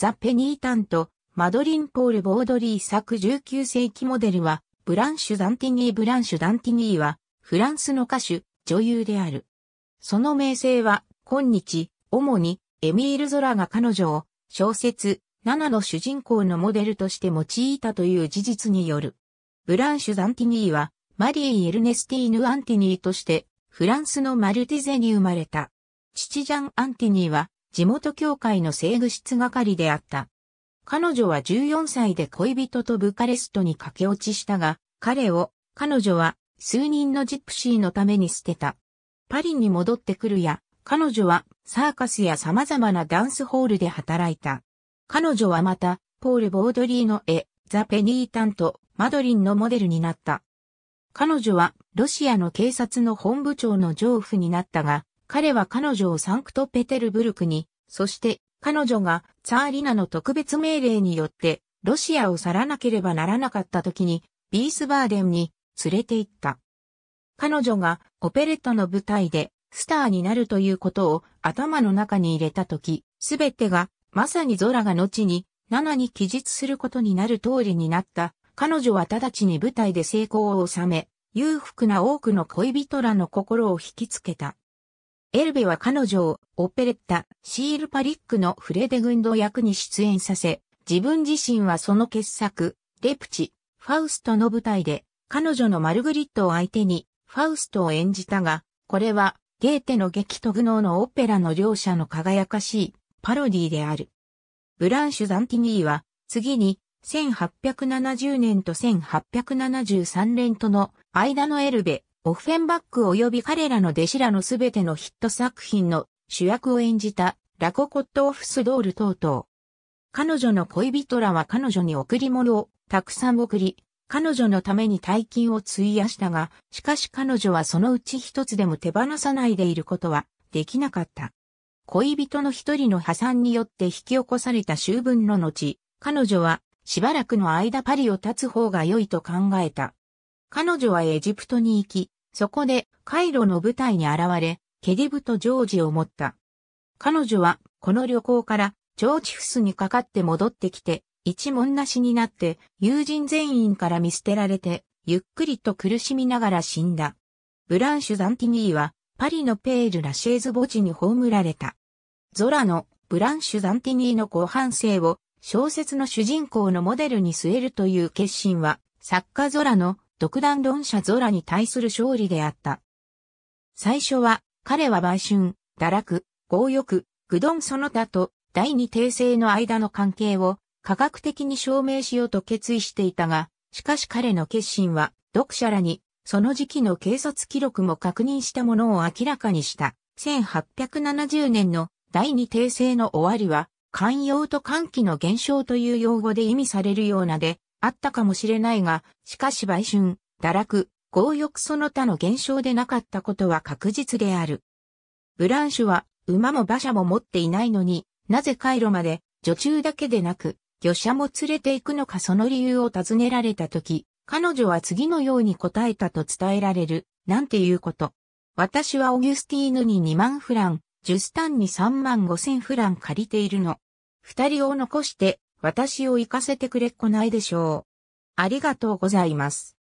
ザ・ペニータント、マドリン・ポール・ボードリー作19世紀モデルは、ブランシュ・ダンティニー・ブランシュ・ダンティニーは、フランスの歌手、女優である。その名声は、今日、主に、エミール・ゾラが彼女を、小説、ナナの主人公のモデルとして用いたという事実による。ブランシュ・ダンティニーは、マリー・エルネスティーヌ・アンティニーとして、フランスのマルティゼに生まれた。父ジャン・アンティニーは、地元教会の制御室係であった。彼女は14歳で恋人とブカレストに駆け落ちしたが、彼を、彼女は数人のジプシーのために捨てた。パリに戻ってくるや、彼女はサーカスや様々なダンスホールで働いた。彼女はまた、ポール・ボードリーの絵、ザ・ペニータンとマドリンのモデルになった。彼女はロシアの警察の本部長の上夫になったが、彼は彼女をサンクトペテルブルクに、そして彼女がツァーリナの特別命令によってロシアを去らなければならなかった時にビースバーデンに連れて行った。彼女がオペレットの舞台でスターになるということを頭の中に入れた時、すべてがまさにゾラが後にナナに記述することになる通りになった。彼女は直ちに舞台で成功を収め、裕福な多くの恋人らの心を引きつけた。エルベは彼女をオペレッタ、シールパリックのフレデグンド役に出演させ、自分自身はその傑作、レプチ、ファウストの舞台で、彼女のマルグリットを相手に、ファウストを演じたが、これは、ゲーテの劇とグノーのオペラの両者の輝かしいパロディである。ブランシュ・ザンティニーは、次に、1870年と1873年との間のエルベ、オフフェンバック及び彼らの弟子らのすべてのヒット作品の主役を演じたラコ・コット・オフスドール等々。彼女の恋人らは彼女に贈り物をたくさん送り、彼女のために大金を費やしたが、しかし彼女はそのうち一つでも手放さないでいることはできなかった。恋人の一人の破産によって引き起こされた終分の後、彼女はしばらくの間パリを立つ方が良いと考えた。彼女はエジプトに行き、そこでカイロの舞台に現れ、ケディブとジョージを持った。彼女はこの旅行からジョージフスにかかって戻ってきて、一文なしになって友人全員から見捨てられて、ゆっくりと苦しみながら死んだ。ブランシュ・ザンティニーはパリのペール・ラシェーズ墓地に葬られた。ゾラのブランシュ・ザンティニーの後半生を小説の主人公のモデルに据えるという決心は作家ゾラの独断論者ゾラに対する勝利であった。最初は、彼は売春、堕落、強欲、愚鈍その他と第二帝政の間の関係を科学的に証明しようと決意していたが、しかし彼の決心は読者らにその時期の警察記録も確認したものを明らかにした。1870年の第二帝政の終わりは、寛容と歓喜の減少という用語で意味されるようなで、あったかもしれないが、しかし売春、堕落、強欲その他の現象でなかったことは確実である。ブランシュは馬も馬車も持っていないのに、なぜカイロまで女中だけでなく、魚車も連れて行くのかその理由を尋ねられたとき、彼女は次のように答えたと伝えられる、なんていうこと。私はオギュスティーヌに2万フラン、ジュスタンに3万5千フラン借りているの。二人を残して私を行かせてくれっこないでしょう。ありがとうございます。